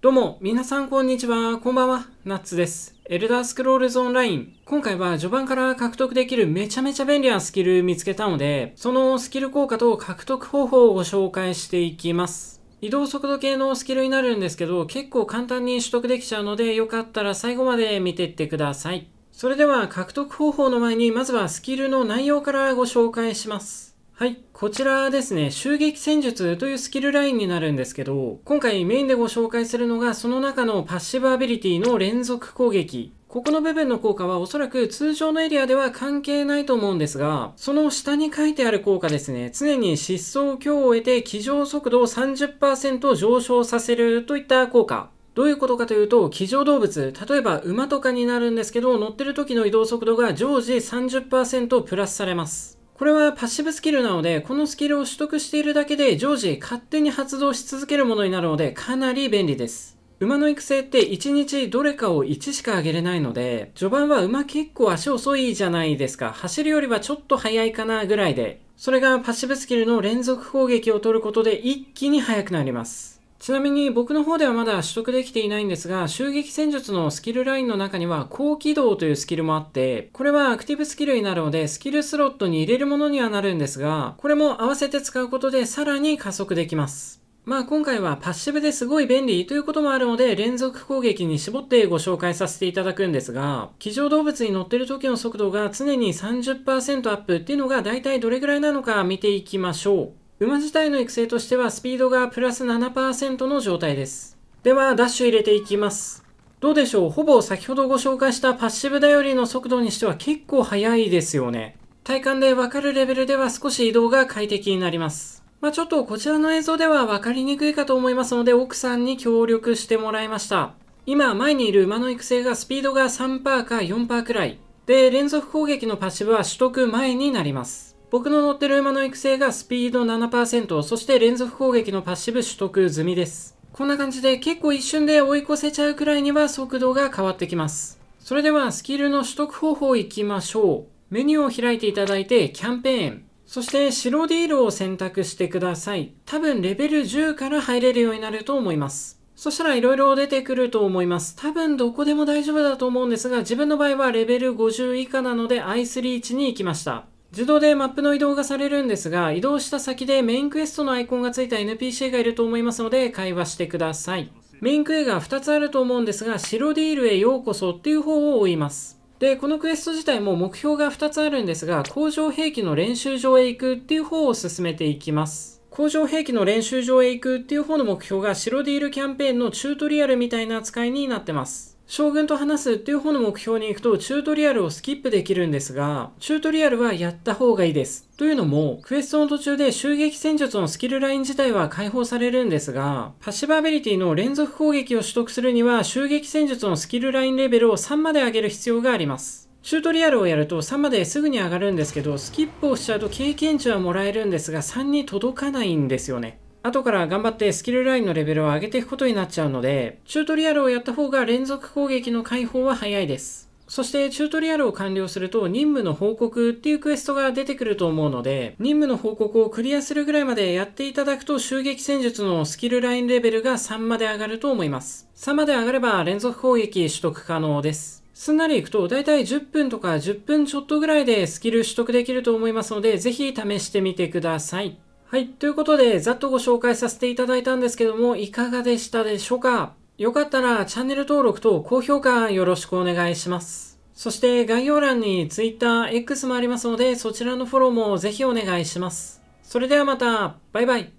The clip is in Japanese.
どうも、皆さんこんにちは。こんばんは。ナッツです。エルダースクロールズオンライン。今回は序盤から獲得できるめちゃめちゃ便利なスキル見つけたので、そのスキル効果と獲得方法をご紹介していきます。移動速度系のスキルになるんですけど、結構簡単に取得できちゃうので、よかったら最後まで見ていってください。それでは獲得方法の前に、まずはスキルの内容からご紹介します。はい、こちらですね、襲撃戦術というスキルラインになるんですけど、今回メインでご紹介するのが、その中のパッシブアビリティの連続攻撃。ここの部分の効果はおそらく通常のエリアでは関係ないと思うんですが、その下に書いてある効果ですね、常に失踪強を得て騎乗速度を30%上昇させるといった効果どういうことかというと、騎乗動物、例えば馬とかになるんですけど、乗ってる時の移動速度が常時30%プラスされます。これはパッシブスキルなので、このスキルを取得しているだけで常時勝手に発動し続けるものになるので、かなり便利です。馬の育成って1日どれかを1しか上げれないので、序盤は馬結構足遅いじゃないですか。走るよりはちょっと速いかなぐらいで。それがパッシブスキルの連続攻撃を取ることで一気に速くなります。ちなみに僕の方ではまだ取得できていないんですが、襲撃戦術のスキルラインの中には、高機動というスキルもあって、これはアクティブスキルになるので、スキルスロットに入れるものにはなるんですが、これも合わせて使うことでさらに加速できます。まあ今回はパッシブですごい便利ということもあるので連続攻撃に絞ってご紹介させていただくんですが、騎乗動物に乗ってる時の速度が常に30%アップっていうのが大体どれぐらいなのか見ていきましょう。馬自体の育成としてはスピードがプラス7%の状態です。では、ダッシュ入れていきます。どうでしょうほぼ先ほどご紹介したパッシブ頼りの速度にしては結構速いですよね。体感でわかるレベルでは少し移動が快適になります。まあ、ちょっとこちらの映像ではわかりにくいかと思いますので奥さんに協力してもらいました。今前にいる馬の育成がスピードが3%か4%くらい。で、連続攻撃のパッシブは取得前になります。僕の乗ってる馬の育成がスピード7%、そして連続攻撃のパッシブ取得済みです。こんな感じで結構一瞬で追い越せちゃうくらいには速度が変わってきます。それではスキルの取得方法いきましょう。メニューを開いていただいてキャンペーン。そして白ディールを選択してください。多分レベル10から入れるようになると思います。そしたら色々出てくると思います。多分どこでも大丈夫だと思うんですが、自分の場合はレベル50以下なので i3 チに行きました。自動でマップの移動がされるんですが、移動した先でメインクエストのアイコンがついた NPC がいると思いますので、会話してください。メインクエが2つあると思うんですが、白ディールへようこそっていう方を追います。で、このクエスト自体も目標が2つあるんですが、工場兵器の練習場へ行くっていう方を進めていきます。工場兵器の練習場へ行くっていう方の目標が白ディールキャンペーンのチュートリアルみたいな扱いになってます。将軍と話すっていう方の目標に行くとチュートリアルをスキップできるんですが、チュートリアルはやった方がいいです。というのも、クエストの途中で襲撃戦術のスキルライン自体は解放されるんですが、パッシブアビリティの連続攻撃を取得するには、襲撃戦術のスキルラインレベルを3まで上げる必要があります。チュートリアルをやると3まですぐに上がるんですけど、スキップをしちゃうと経験値はもらえるんですが、3に届かないんですよね。後から頑張ってスキルラインのレベルを上げていくことになっちゃうので、チュートリアルをやった方が連続攻撃の解放は早いです。そしてチュートリアルを完了すると任務の報告っていうクエストが出てくると思うので、任務の報告をクリアするぐらいまでやっていただくと襲撃戦術のスキルラインレベルが3まで上がると思います。3まで上がれば連続攻撃取得可能です。すんなりいくと、だいたい10分とか10分ちょっとぐらいでスキル取得できると思いますので、ぜひ試してみてください。はい。ということで、ざっとご紹介させていただいたんですけども、いかがでしたでしょうかよかったらチャンネル登録と高評価よろしくお願いします。そして概要欄に Twitter、X もありますので、そちらのフォローもぜひお願いします。それではまた、バイバイ。